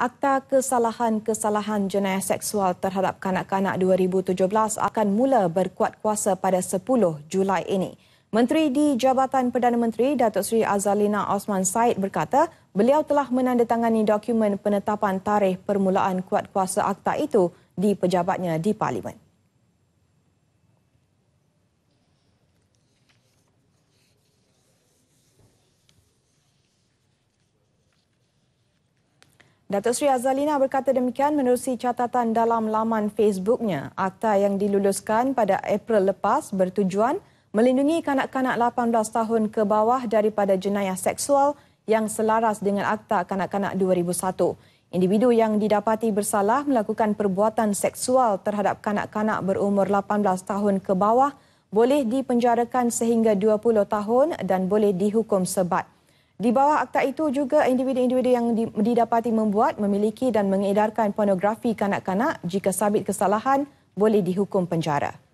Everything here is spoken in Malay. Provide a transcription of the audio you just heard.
Akta Kesalahan-Kesalahan Jenayah Seksual terhadap Kanak-Kanak 2017 akan mula berkuat kuasa pada 10 Julai ini. Menteri di Jabatan Perdana Menteri Datuk Seri Azalina Osman Said berkata beliau telah menandatangani dokumen penetapan tarikh permulaan kuat kuasa akta itu di pejabatnya di Parlimen. Datuk Sri Azalina berkata demikian menerusi catatan dalam laman Facebooknya. Akta yang diluluskan pada April lepas bertujuan melindungi kanak-kanak 18 tahun ke bawah daripada jenayah seksual yang selaras dengan Akta Kanak-Kanak 2001. Individu yang didapati bersalah melakukan perbuatan seksual terhadap kanak-kanak berumur 18 tahun ke bawah boleh dipenjarakan sehingga 20 tahun dan boleh dihukum sebat. Di bawah akta itu juga individu-individu yang didapati membuat, memiliki dan mengedarkan pornografi kanak-kanak jika sabit kesalahan boleh dihukum penjara.